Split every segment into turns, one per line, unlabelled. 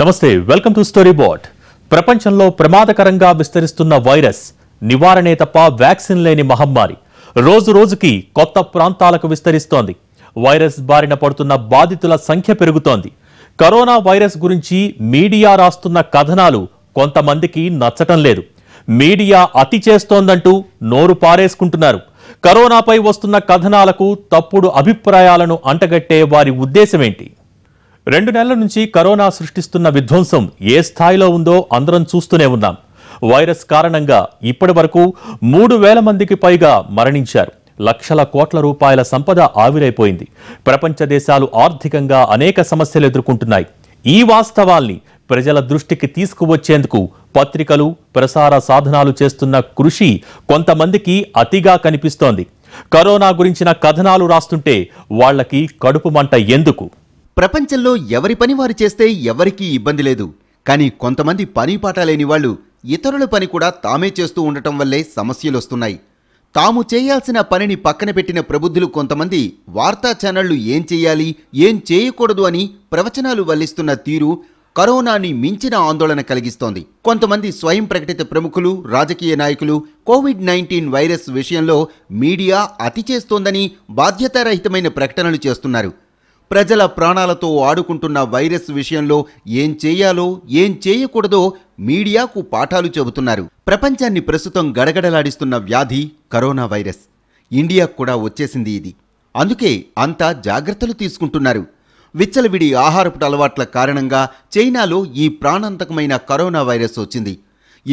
నమస్తే welcome to story board ప్రపంచంలో ప్రమాదకరంగా విస్తరిస్తున్న వైరస్ నివారణే తప్ప వ్యాక్సిన్ లేని మహమ్మారి రోజు రోజుకి కొత్త ప్రాంతాలకు విస్తరిస్తోంది వైరస్ బారిన పడుతున్న బాధితుల సంఖ్య పెరుగుతోంది కరోనా వైరస్ గురించి మీడియా రాస్తున్న కథనాలు కొంతమందికి నచ్చటం లేదు మీడియా అతి చేస్తోందంటూ నోరు పారేసుకుంటున్నారు కరోనాపై వస్తున్న కథనాలకు తప్పుడు అభిప్రాయాలను అంటగట్టే వారి ఉద్దేశమేంటి రెండు నెలల నుంచి కరోనా సృష్టిస్తున్న విధ్వంసం ఏ స్థాయిలో ఉందో అందరం చూస్తూనే ఉన్నాం వైరస్ కారణంగా ఇప్పటి వరకు మూడు వేల మందికి పైగా మరణించారు లక్షల కోట్ల రూపాయల సంపద ఆవిరైపోయింది ప్రపంచ దేశాలు ఆర్థికంగా అనేక సమస్యలు ఎదుర్కొంటున్నాయి ఈ వాస్తవాల్ని ప్రజల దృష్టికి తీసుకువచ్చేందుకు పత్రికలు ప్రసార సాధనాలు చేస్తున్న కృషి కొంతమందికి అతిగా కనిపిస్తోంది కరోనా గురించిన కథనాలు రాస్తుంటే
వాళ్లకి కడుపు మంట ఎందుకు ప్రపంచంలో ఎవరి పని వారు చేస్తే ఎవరికీ ఇబ్బంది లేదు కానీ కొంతమంది పని పాట లేని వాళ్ళు ఇతరుల పని కూడా తామే చేస్తూ ఉండటం వల్లే సమస్యలొస్తున్నాయి తాము చేయాల్సిన పనిని పక్కన పెట్టిన ప్రబుద్ధులు కొంతమంది వార్తా ఛానళ్లు ఏం చేయాలి ఏం చేయకూడదు అని ప్రవచనాలు వల్లిస్తున్న తీరు కరోనాని మించిన ఆందోళన కలిగిస్తోంది కొంతమంది స్వయం ప్రకటిత ప్రముఖులు రాజకీయ నాయకులు కోవిడ్ నైన్టీన్ వైరస్ విషయంలో మీడియా అతి చేస్తోందని బాధ్యతారహితమైన ప్రకటనలు చేస్తున్నారు ప్రజల ప్రాణాలతో ఆడుకుంటున్న వైరస్ విషయంలో ఏం చేయాలో ఏం చేయకూడదో మీడియాకు పాఠాలు చెబుతున్నారు ప్రపంచాన్ని ప్రస్తుతం గడగడలాడిస్తున్న వ్యాధి కరోనా వైరస్ ఇండియాకు కూడా వచ్చేసింది ఇది అందుకే అంతా జాగ్రత్తలు తీసుకుంటున్నారు విచ్చలవిడి ఆహారపు అలవాట్ల కారణంగా చైనాలో ఈ ప్రాణాంతకమైన కరోనా వైరస్ వచ్చింది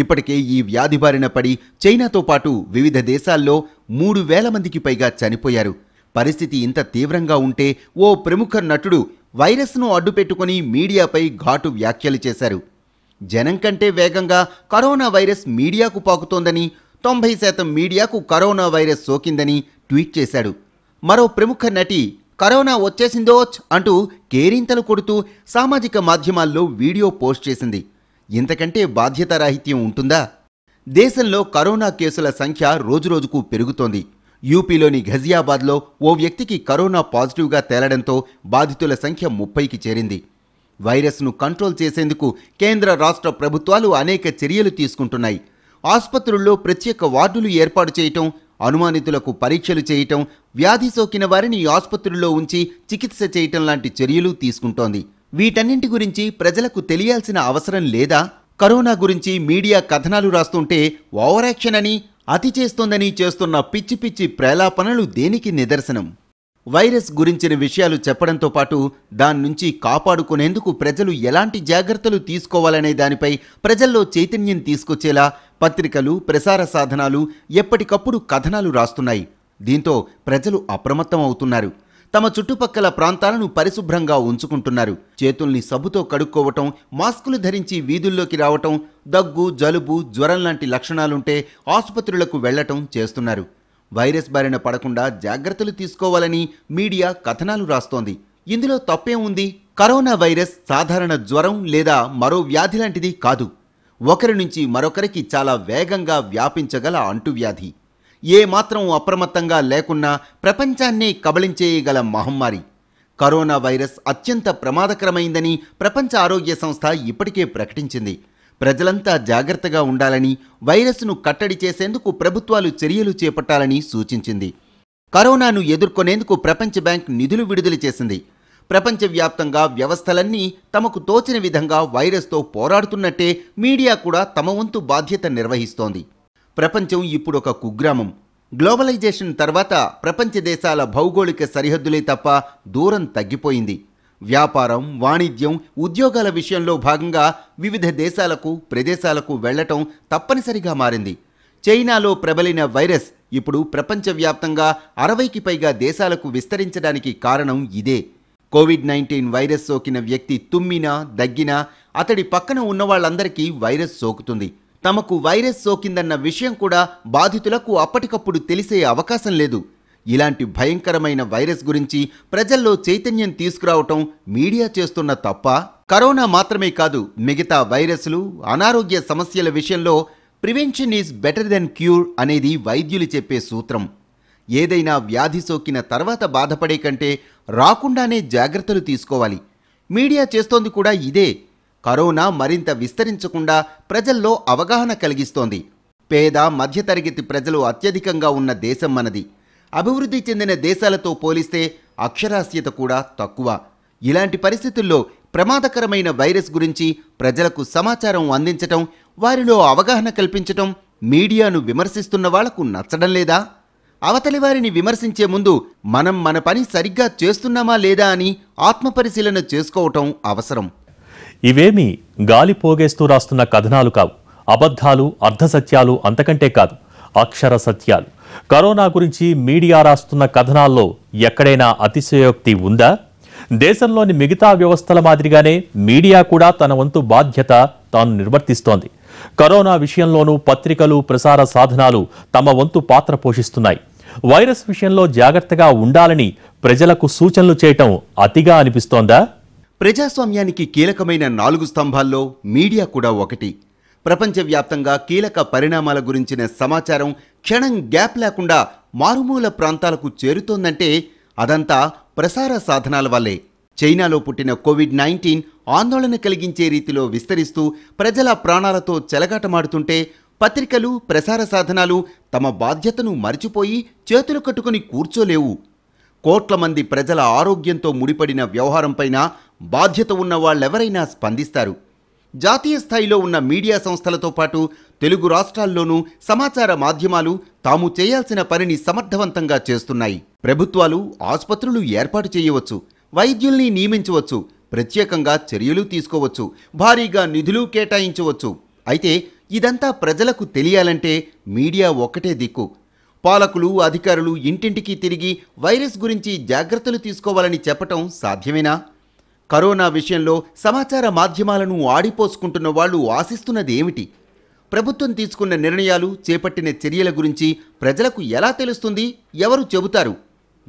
ఇప్పటికే ఈ వ్యాధి బారిన పడి చైనాతో పాటు వివిధ దేశాల్లో మూడు వేల మందికి పైగా చనిపోయారు పరిస్థితి ఇంత తీవ్రంగా ఉంటే ఓ ప్రముఖ నటుడు వైరస్ను అడ్డుపెట్టుకుని మీడియాపై ఘాటు వ్యాఖ్యలు చేశారు జనం కంటే వేగంగా కరోనా వైరస్ మీడియాకు పాకుతోందని తొంభై శాతం మీడియాకు కరోనా వైరస్ సోకిందని ట్వీట్ చేశాడు మరో ప్రముఖ నటి కరోనా వచ్చేసిందోచ్ అంటూ కేరింతలు కొడుతూ సామాజిక మాధ్యమాల్లో వీడియో పోస్ట్ చేసింది ఇంతకంటే బాధ్యతారాహిత్యం ఉంటుందా దేశంలో కరోనా కేసుల సంఖ్య రోజురోజుకు పెరుగుతోంది యూపీలోని ఘజియాబాద్లో ఓ వ్యక్తికి కరోనా పాజిటివ్గా తేలడంతో బాధితుల సంఖ్య ముప్పైకి చేరింది వైరస్ను కంట్రోల్ చేసేందుకు కేంద్ర రాష్ట్ర ప్రభుత్వాలు అనేక చర్యలు తీసుకుంటున్నాయి ఆసుపత్రుల్లో ప్రత్యేక వార్డులు ఏర్పాటు చేయటం అనుమానితులకు పరీక్షలు చేయటం వ్యాధి సోకిన వారిని ఆసుపత్రుల్లో ఉంచి చికిత్స చేయటం లాంటి చర్యలు తీసుకుంటోంది వీటన్నింటి గురించి ప్రజలకు తెలియాల్సిన అవసరం లేదా కరోనా గురించి మీడియా కథనాలు రాస్తుంటే ఓవరాక్షన్ అని అతి చేస్తోందని చేస్తున్న పిచ్చి పిచ్చి ప్రేలాపనలు దేనికి నిదర్శనం వైరస్ గురించిన విషయాలు చెప్పడంతో పాటు దాని నుంచి కాపాడుకునేందుకు ప్రజలు ఎలాంటి జాగ్రత్తలు తీసుకోవాలనే దానిపై ప్రజల్లో చైతన్యం తీసుకొచ్చేలా పత్రికలు ప్రసార సాధనాలు ఎప్పటికప్పుడు కథనాలు రాస్తున్నాయి దీంతో ప్రజలు అప్రమత్తం అవుతున్నారు తమ చుట్టుపక్కల ప్రాంతాలను పరిశుభ్రంగా ఉంచుకుంటున్నారు చేతుల్ని సబ్బుతో కడుక్కోవటం మాస్కులు ధరించి వీధుల్లోకి రావటం దగ్గు జలుబు జ్వరం లాంటి లక్షణాలుంటే ఆసుపత్రులకు వెళ్లటం చేస్తున్నారు వైరస్ బారిన పడకుండా జాగ్రత్తలు తీసుకోవాలని మీడియా కథనాలు రాస్తోంది ఇందులో తప్పే ఉంది కరోనా వైరస్ సాధారణ జ్వరం లేదా మరో వ్యాధి లాంటిది కాదు ఒకరి నుంచి మరొకరికి చాలా వేగంగా వ్యాపించగల అంటువ్యాధి ఏమాత్రం అప్రమత్తంగా లేకున్నా ప్రపంచాన్ని కబళించేయగల మహమ్మారి కరోనా వైరస్ అత్యంత ప్రమాదకరమైందని ప్రపంచ ఆరోగ్య సంస్థ ఇప్పటికే ప్రకటించింది ప్రజలంతా జాగ్రత్తగా ఉండాలని వైరస్ను కట్టడి చేసేందుకు ప్రభుత్వాలు చర్యలు చేపట్టాలని సూచించింది కరోనాను ఎదుర్కొనేందుకు ప్రపంచ బ్యాంక్ నిధులు విడుదల చేసింది ప్రపంచవ్యాప్తంగా వ్యవస్థలన్నీ తమకు తోచిన విధంగా వైరస్తో పోరాడుతున్నట్టే మీడియా కూడా తమ వంతు బాధ్యత నిర్వహిస్తోంది ప్రపంచం ఇప్పుడు ఒక కుగ్రామం గ్లోబలైజేషన్ తర్వాత ప్రపంచ దేశాల భౌగోళిక సరిహద్దులే తప్ప దూరం తగ్గిపోయింది వ్యాపారం వాణిజ్యం ఉద్యోగాల విషయంలో భాగంగా వివిధ దేశాలకు ప్రదేశాలకు వెళ్లటం తప్పనిసరిగా మారింది చైనాలో ప్రబలిన వైరస్ ఇప్పుడు ప్రపంచవ్యాప్తంగా అరవైకి పైగా దేశాలకు విస్తరించడానికి కారణం ఇదే కోవిడ్ నైన్టీన్ వైరస్ సోకిన వ్యక్తి తుమ్మినా దగ్గినా అతడి పక్కన ఉన్న వాళ్ళందరికీ వైరస్ సోకుతుంది తమకు వైరస్ సోకిందన్న విషయం కూడా బాధితులకు అప్పటికప్పుడు తెలిసే అవకాశం లేదు ఇలాంటి భయంకరమైన వైరస్ గురించి ప్రజల్లో చైతన్యం తీసుకురావటం మీడియా చేస్తున్న తప్ప కరోనా మాత్రమే కాదు మిగతా వైరస్లు అనారోగ్య సమస్యల విషయంలో prevention is better than cure అనేది వైద్యులు చెప్పే సూత్రం ఏదైనా వ్యాధి సోకిన తర్వాత బాధపడే కంటే రాకుండానే జాగ్రత్తలు తీసుకోవాలి మీడియా చేస్తోంది కూడా ఇదే కరోనా మరింత విస్తరించకుండా ప్రజల్లో అవగాహన కలిగిస్తోంది పేద మధ్యతరగతి ప్రజలు అత్యధికంగా ఉన్న దేశం మనది అభివృద్ధి చెందిన దేశాలతో పోలిస్తే అక్షరాస్యత కూడా తక్కువ ఇలాంటి పరిస్థితుల్లో ప్రమాదకరమైన వైరస్ గురించి ప్రజలకు సమాచారం అందించటం వారిలో అవగాహన కల్పించటం మీడియాను విమర్శిస్తున్న వాళ్లకు నచ్చడం లేదా అవతలి వారిని విమర్శించే ముందు మనం మన పని సరిగ్గా చేస్తున్నామా లేదా అని ఆత్మపరిశీలన చేసుకోవటం అవసరం
ఇవేమీ గాలి పోగేస్తూ రాస్తున్న కథనాలు కావు అబద్ధాలు అర్ధసత్యాలు అంతకంటే కాదు అక్షర సత్యాలు కరోనా గురించి మీడియా రాస్తున్న కథనాల్లో ఎక్కడైనా అతిశయోక్తి ఉందా దేశంలోని మిగతా వ్యవస్థల మాదిరిగానే మీడియా కూడా తన వంతు బాధ్యత తాను నిర్వర్తిస్తోంది కరోనా విషయంలోనూ పత్రికలు ప్రసార సాధనాలు తమ వంతు పాత్ర పోషిస్తున్నాయి వైరస్ విషయంలో జాగ్రత్తగా ఉండాలని ప్రజలకు సూచనలు చేయటం
అతిగా అనిపిస్తోందా ప్రజాస్వామ్యానికి కీలకమైన నాలుగు స్తంభాల్లో మీడియా కూడా ఒకటి ప్రపంచవ్యాప్తంగా కీలక పరిణామాల గురించిన సమాచారం క్షణం గ్యాప్ లేకుండా మారుమూల ప్రాంతాలకు చేరుతోందంటే అదంతా ప్రసార సాధనాల వల్లే చైనాలో పుట్టిన కోవిడ్ నైన్టీన్ ఆందోళన కలిగించే రీతిలో విస్తరిస్తూ ప్రజల ప్రాణాలతో చెలగాటమాడుతుంటే పత్రికలు ప్రసార సాధనాలు తమ బాధ్యతను మరిచిపోయి చేతులు కట్టుకుని కూర్చోలేవు కోట్ల మంది ప్రజల ఆరోగ్యంతో ముడిపడిన వ్యవహారంపైన బాధ్యత ఉన్న వాళ్ళెవరైనా స్పందిస్తారు జాతీయ స్థాయిలో ఉన్న మీడియా సంస్థలతో పాటు తెలుగు రాష్ట్రాల్లోనూ సమాచార మాధ్యమాలు తాము చేయాల్సిన పనిని సమర్థవంతంగా చేస్తున్నాయి ప్రభుత్వాలు ఆసుపత్రులు ఏర్పాటు చేయవచ్చు వైద్యుల్ని నియమించవచ్చు ప్రత్యేకంగా చర్యలు తీసుకోవచ్చు భారీగా నిధులు కేటాయించవచ్చు అయితే ఇదంతా ప్రజలకు తెలియాలంటే మీడియా ఒక్కటే దిక్కు పాలకులు అధికారులు ఇంటింటికి తిరిగి వైరస్ గురించి జాగ్రత్తలు తీసుకోవాలని చెప్పటం సాధ్యమేనా కరోనా విషయంలో సమాచార మాధ్యమాలను ఆడిపోసుకుంటున్న వాళ్ళు ఆశిస్తున్నది ఏమిటి ప్రభుత్వం తీసుకున్న నిర్ణయాలు చేపట్టిన చర్యల గురించి ప్రజలకు ఎలా తెలుస్తుంది ఎవరు చెబుతారు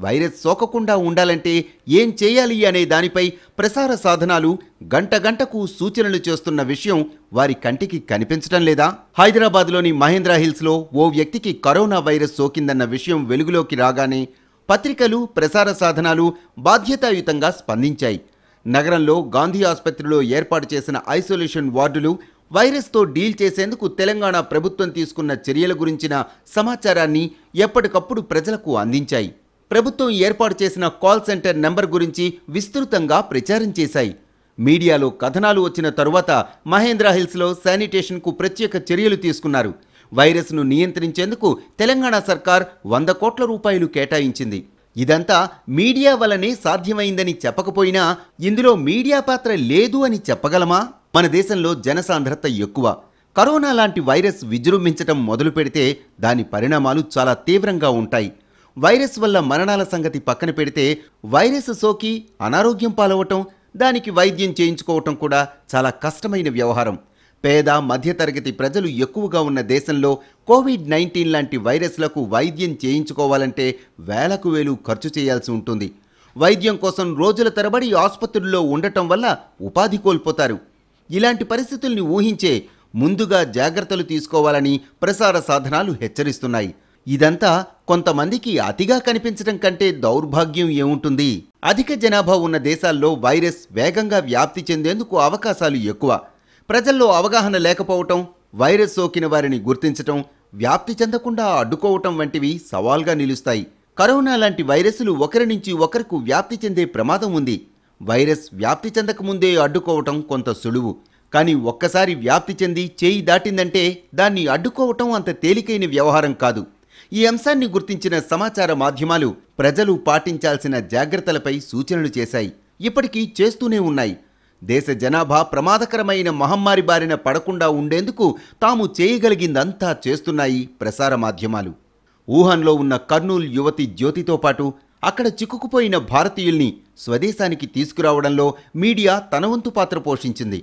వైరస్ సోకకుండా ఉండాలంటే ఏం చేయాలి అనే దానిపై ప్రసార సాధనాలు గంట గంటకు సూచనలు చేస్తున్న విషయం వారి కంటికి కనిపించటం లేదా హైదరాబాద్లోని మహేంద్రా హిల్స్లో ఓ వ్యక్తికి కరోనా వైరస్ సోకిందన్న విషయం వెలుగులోకి రాగానే పత్రికలు ప్రసార సాధనాలు బాధ్యతాయుతంగా స్పందించాయి నగరంలో గాంధీ ఆసుపత్రిలో ఏర్పాటు చేసిన ఐసోలేషన్ వార్డులు వైరస్తో డీల్ చేసేందుకు తెలంగాణ ప్రభుత్వం తీసుకున్న చర్యల గురించిన సమాచారాన్ని ఎప్పటికప్పుడు ప్రజలకు అందించాయి ప్రభుత్వం ఏర్పాటు చేసిన కాల్ సెంటర్ నెంబర్ గురించి విస్తృతంగా ప్రచారం చేశాయి మీడియాలో కథనాలు వచ్చిన తరువాత మహేంద్ర హిల్స్లో శానిటేషన్కు ప్రత్యేక చర్యలు తీసుకున్నారు వైరస్ను నియంత్రించేందుకు తెలంగాణ సర్కార్ వంద కోట్ల రూపాయలు కేటాయించింది ఇదంతా మీడియా వలనే సాధ్యమైందని చెప్పకపోయినా ఇందులో మీడియా పాత్ర లేదు అని చెప్పగలమా మన దేశంలో జనసాంద్రత ఎక్కువ కరోనా లాంటి వైరస్ విజృంభించటం మొదలు పెడితే దాని పరిణామాలు చాలా తీవ్రంగా ఉంటాయి వైరస్ వల్ల మరణాల సంగతి పక్కన పెడితే వైరస్ సోకి అనారోగ్యం పాలవటం దానికి వైద్యం చేయించుకోవటం కూడా చాలా కష్టమైన వ్యవహారం పేద మధ్యతరగతి ప్రజలు ఎక్కువగా ఉన్న దేశంలో కోవిడ్ నైన్టీన్ లాంటి వైరస్లకు వైద్యం చేయించుకోవాలంటే వేలకు వేలు ఖర్చు చేయాల్సి ఉంటుంది వైద్యం కోసం రోజుల తరబడి ఆసుపత్రుల్లో ఉండటం వల్ల ఉపాధి కోల్పోతారు ఇలాంటి పరిస్థితుల్ని ఊహించే ముందుగా జాగ్రత్తలు తీసుకోవాలని ప్రసార సాధనాలు హెచ్చరిస్తున్నాయి ఇదంతా కొంతమందికి అతిగా కనిపించడం కంటే దౌర్భాగ్యం ఏముంటుంది అధిక జనాభా ఉన్న దేశాల్లో వైరస్ వేగంగా వ్యాప్తి చెందేందుకు అవకాశాలు ఎక్కువ ప్రజల్లో అవగాహన లేకపోవటం వైరస్ సోకిన వారిని గుర్తించటం వ్యాప్తి చెందకుండా అడ్డుకోవటం వంటివి సవాల్గా నిలుస్తాయి కరోనా లాంటి వైరస్లు ఒకరి నుంచి ఒకరికి వ్యాప్తి చెందే ప్రమాదం ఉంది వైరస్ వ్యాప్తి చెందకముందే అడ్డుకోవటం కొంత సులువు కానీ ఒక్కసారి వ్యాప్తి చెంది చేయి దాటిందంటే దాన్ని అడ్డుకోవటం అంత తేలికైన వ్యవహారం కాదు ఈ అంశాన్ని గుర్తించిన సమాచార మాధ్యమాలు ప్రజలు పాటించాల్సిన జాగ్రత్తలపై సూచనలు చేశాయి ఇప్పటికీ చేస్తూనే ఉన్నాయి దేశ జనాభా ప్రమాదకరమైన మహమ్మారి బారిన పడకుండా ఉండేందుకు తాము చేయగలిగిందంతా చేస్తున్నాయి ప్రసార మాధ్యమాలు వూహాన్లో ఉన్న కర్నూల్ యువతి జ్యోతితో పాటు అక్కడ చిక్కుకుపోయిన భారతీయుల్ని స్వదేశానికి తీసుకురావడంలో మీడియా తన వంతు పాత్ర పోషించింది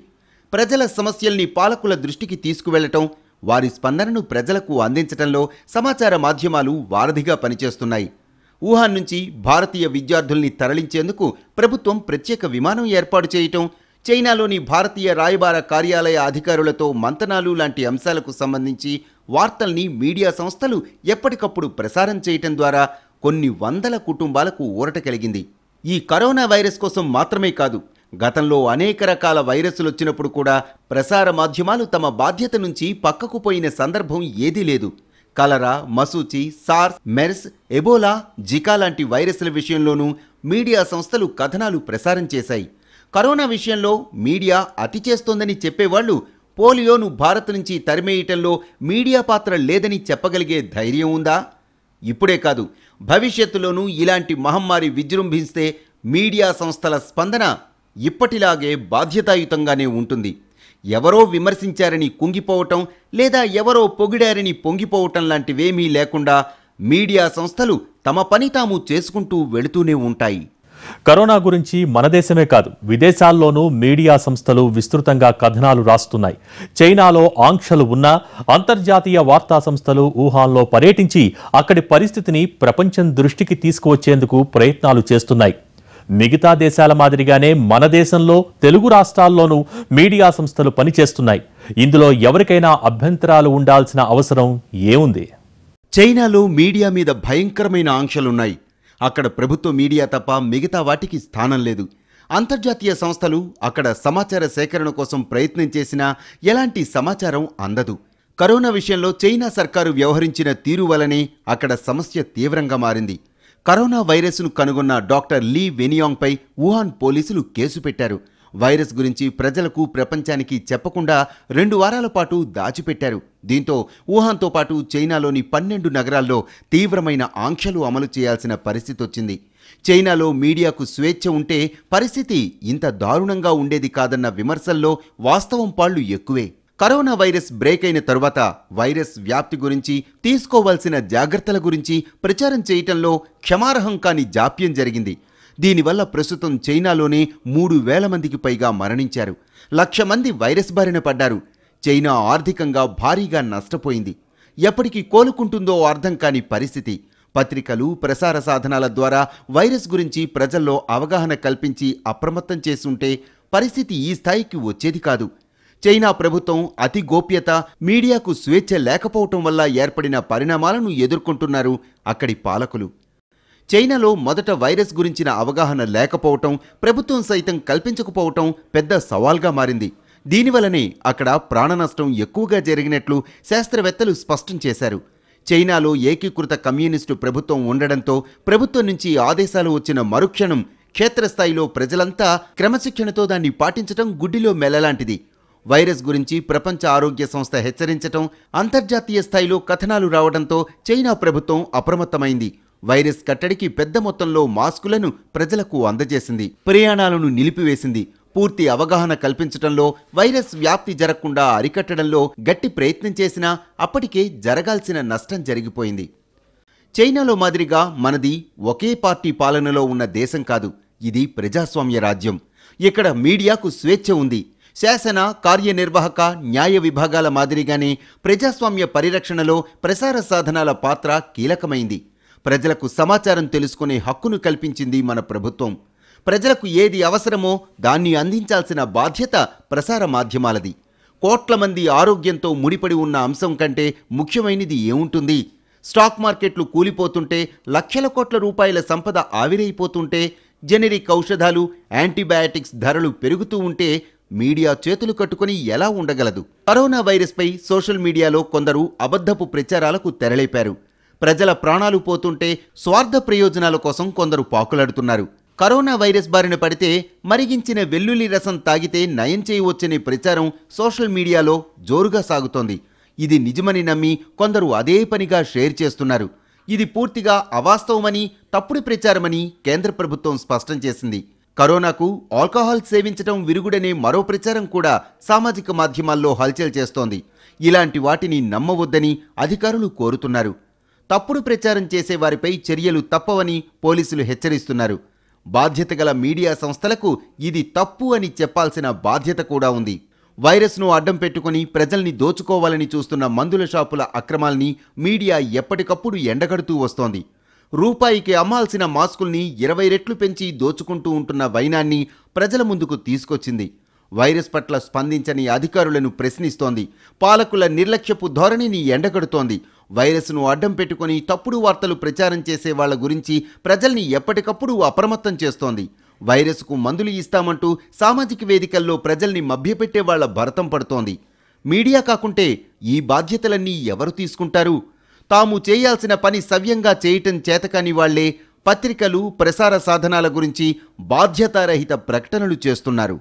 ప్రజల సమస్యల్ని పాలకుల దృష్టికి తీసుకువెళ్లటం వారి స్పందనను ప్రజలకు అందించటంలో సమాచార మాధ్యమాలు వారధిగా పనిచేస్తున్నాయి వుహాన్ నుంచి భారతీయ విద్యార్థుల్ని తరలించేందుకు ప్రభుత్వం ప్రత్యేక విమానం ఏర్పాటు చేయటం చైనాలోని భారతీయ రాయబార కార్యాలయ అధికారులతో మంతనాలు లాంటి అంశాలకు సంబంధించి వార్తల్ని మీడియా సంస్థలు ఎప్పటికప్పుడు ప్రసారం చేయటం ద్వారా కొన్ని వందల కుటుంబాలకు ఊరట కలిగింది ఈ కరోనా వైరస్ కోసం మాత్రమే కాదు గతంలో అనేక రకాల వైరస్లు వచ్చినప్పుడు కూడా ప్రసార మాధ్యమాలు తమ బాధ్యత నుంచి పక్కకు పోయిన సందర్భం ఏదీ లేదు కలరా మసూచి సార్స్ మెర్స్ ఎబోలా జికా లాంటి వైరస్ల విషయంలోనూ మీడియా సంస్థలు కథనాలు ప్రసారం చేశాయి కరోనా విషయంలో మీడియా అతి చేస్తోందని చెప్పేవాళ్లు పోలియోను భారత్ నుంచి తరిమేయటంలో మీడియా పాత్ర లేదని చెప్పగలిగే ధైర్యం ఉందా ఇప్పుడే కాదు భవిష్యత్తులోనూ ఇలాంటి మహమ్మారి విజృంభిస్తే మీడియా సంస్థల స్పందన ఇప్పటిలాగే బాధ్యతాయుతంగానే ఉంటుంది ఎవరో విమర్శించారని కుంగిపోవటం లేదా ఎవరో పొగిడారని పొంగిపోవటం లాంటివేమీ లేకుండా మీడియా సంస్థలు తమ పని తాము చేసుకుంటూ వెళుతూనే ఉంటాయి
కరోనా గురించి మన దేశమే కాదు విదేశాల్లోనూ మీడియా సంస్థలు విస్తృతంగా కథనాలు రాస్తున్నాయి చైనాలో ఆంక్షలు ఉన్నా అంతర్జాతీయ వార్తా సంస్థలు వుహాన్లో పర్యటించి అక్కడి పరిస్థితిని ప్రపంచం దృష్టికి తీసుకువచ్చేందుకు ప్రయత్నాలు చేస్తున్నాయి మిగతా దేశాల మాదిరిగానే మన దేశంలో తెలుగు రాష్ట్రాల్లోనూ మీడియా సంస్థలు పనిచేస్తున్నాయి ఇందులో ఎవరికైనా అభ్యంతరాలు ఉండాల్సిన అవసరం ఏముంది
చైనాలో మీడియా మీద భయంకరమైన ఆంక్షలున్నాయి అక్కడ ప్రభుత్వ మీడియా తప్ప మిగతా వాటికి స్థానం లేదు అంతర్జాతీయ సంస్థలు అక్కడ సమాచార సేకరణ కోసం ప్రయత్నం చేసినా ఎలాంటి సమాచారం అందదు కరోనా విషయంలో చైనా సర్కారు వ్యవహరించిన తీరు వలనే అక్కడ సమస్య తీవ్రంగా మారింది కరోనా వైరస్ను కనుగొన్న డాక్టర్ లీ వెనియాంగ్పై వుహాన్ పోలీసులు కేసు పెట్టారు వైరస్ గురించి ప్రజలకు ప్రపంచానికి చెప్పకుండా రెండు వారాల పాటు దాచిపెట్టారు దీంతో వుహాన్తో పాటు చైనాలోని పన్నెండు నగరాల్లో తీవ్రమైన ఆంక్షలు అమలు చేయాల్సిన పరిస్థితి వచ్చింది చైనాలో మీడియాకు స్వేచ్ఛ ఉంటే పరిస్థితి ఇంత దారుణంగా ఉండేది కాదన్న విమర్శల్లో వాస్తవం పాళ్లు ఎక్కువే కరోనా వైరస్ బ్రేక్ అయిన తరువాత వైరస్ వ్యాప్తి గురించి తీసుకోవాల్సిన జాగ్రత్తల గురించి ప్రచారం చేయటంలో క్షమార్హం కాని జాప్యం జరిగింది దీనివల్ల ప్రస్తుతం చైనాలోనే మూడు వేల మందికి పైగా మరణించారు లక్ష మంది వైరస్ బారిన పడ్డారు చైనా ఆర్థికంగా భారీగా నష్టపోయింది ఎప్పటికి కోలుకుంటుందో అర్థం కాని పరిస్థితి పత్రికలు ప్రసార సాధనాల ద్వారా వైరస్ గురించి ప్రజల్లో అవగాహన కల్పించి అప్రమత్తం చేస్తుంటే పరిస్థితి ఈ స్థాయికి వచ్చేది కాదు చైనా ప్రభుత్వం అతి గోప్యత మీడియాకు స్వేచ్ఛ లేకపోవటం వల్ల ఏర్పడిన పరిణామాలను ఎదుర్కొంటున్నారు అక్కడి పాలకులు చైనాలో మొదట వైరస్ గురించిన అవగాహన లేకపోవటం ప్రభుత్వం సైతం కల్పించకపోవటం పెద్ద సవాల్గా మారింది దీనివలనే అక్కడ ప్రాణనష్టం ఎక్కువగా జరిగినట్లు శాస్త్రవేత్తలు స్పష్టం చేశారు చైనాలో ఏకీకృత కమ్యూనిస్టు ప్రభుత్వం ఉండడంతో ప్రభుత్వం నుంచి ఆదేశాలు వచ్చిన మరుక్షణం క్షేత్రస్థాయిలో ప్రజలంతా క్రమశిక్షణతో దాన్ని పాటించటం గుడ్డిలో మెల్లలాంటిది వైరస్ గురించి ప్రపంచ ఆరోగ్య సంస్థ హెచ్చరించటం అంతర్జాతీయ స్థాయిలో కథనాలు రావడంతో చైనా ప్రభుత్వం అప్రమత్తమైంది వైరస్ కట్టడికి పెద్ద మొత్తంలో మాస్కులను ప్రజలకు అందజేసింది ప్రయాణాలను నిలిపివేసింది పూర్తి అవగాహన కల్పించడంలో వైరస్ వ్యాప్తి జరగకుండా అరికట్టడంలో గట్టి ప్రయత్నం చేసినా అప్పటికే జరగాల్సిన నష్టం జరిగిపోయింది చైనాలో మాదిరిగా మనది ఒకే పార్టీ పాలనలో ఉన్న దేశం కాదు ఇది ప్రజాస్వామ్య రాజ్యం ఇక్కడ మీడియాకు స్వేచ్ఛ ఉంది శాసన కార్యనిర్వాహక న్యాయ విభాగాల మాదిరిగానే ప్రజాస్వామ్య పరిరక్షణలో ప్రసార సాధనాల పాత్ర కీలకమైంది ప్రజలకు సమాచారం తెలుసుకునే హక్కును కల్పించింది మన ప్రభుత్వం ప్రజలకు ఏది అవసరమో దాన్ని అందించాల్సిన బాధ్యత ప్రసార మాధ్యమాలది కోట్ల మంది ఆరోగ్యంతో ముడిపడి ఉన్న అంశం కంటే ముఖ్యమైనది ఏముంటుంది స్టాక్ మార్కెట్లు కూలిపోతుంటే లక్షల కోట్ల రూపాయల సంపద ఆవిరైపోతుంటే జెనరిక్ ఔషధాలు యాంటీబయాటిక్స్ ధరలు పెరుగుతూ ఉంటే మీడియా చేతులు కట్టుకుని ఎలా ఉండగలదు కరోనా వైరస్పై సోషల్ మీడియాలో కొందరు అబద్ధపు ప్రచారాలకు తెరలేపారు ప్రజల ప్రాణాలు పోతుంటే స్వార్థ ప్రయోజనాల కోసం కొందరు పాకులాడుతున్నారు కరోనా వైరస్ బారిన పడితే మరిగించిన వెల్లుల్లి రసం తాగితే నయం చేయవచ్చనే ప్రచారం సోషల్ మీడియాలో జోరుగా సాగుతోంది ఇది నిజమని నమ్మి కొందరు అదే పనిగా షేర్ చేస్తున్నారు ఇది పూర్తిగా అవాస్తవమని తప్పుడు ప్రచారమని కేంద్ర ప్రభుత్వం స్పష్టం చేసింది కరోనాకు ఆల్కహాల్ సేవించడం విరుగుడనే మరో ప్రచారం కూడా సామాజిక మాధ్యమాల్లో హల్చల్ చేస్తోంది ఇలాంటి వాటిని నమ్మవద్దని అధికారులు కోరుతున్నారు తప్పుడు ప్రచారం చేసే వారిపై చర్యలు తప్పవని పోలీసులు హెచ్చరిస్తున్నారు బాధ్యత గల మీడియా సంస్థలకు ఇది తప్పు అని చెప్పాల్సిన బాధ్యత కూడా ఉంది వైరస్ను అడ్డం పెట్టుకుని ప్రజల్ని దోచుకోవాలని చూస్తున్న మందుల షాపుల అక్రమాల్ని మీడియా ఎప్పటికప్పుడు ఎండగడుతూ వస్తోంది రూపాయికి అమ్మాల్సిన మాస్కుల్ని ఇరవై రెట్లు పెంచి దోచుకుంటూ ఉంటున్న వైనాన్ని ప్రజల ముందుకు తీసుకొచ్చింది వైరస్ పట్ల స్పందించని అధికారులను ప్రశ్నిస్తోంది పాలకుల నిర్లక్ష్యపు ధోరణిని ఎండగడుతోంది వైరస్ను అడ్డం పెట్టుకుని తప్పుడు వార్తలు ప్రచారం చేసే వాళ్ల గురించి ప్రజల్ని ఎప్పటికప్పుడు అప్రమత్తం చేస్తోంది వైరస్కు మందులు ఇస్తామంటూ సామాజిక వేదికల్లో ప్రజల్ని మభ్యపెట్టే వాళ్ల భరతం పడుతోంది మీడియా కాకుంటే ఈ బాధ్యతలన్నీ ఎవరు తీసుకుంటారు తాము చేయాల్సిన పని సవ్యంగా చేయటం చేతకాని వాళ్లే పత్రికలు ప్రసార సాధనాల గురించి బాధ్యతారహిత ప్రకటనలు చేస్తున్నారు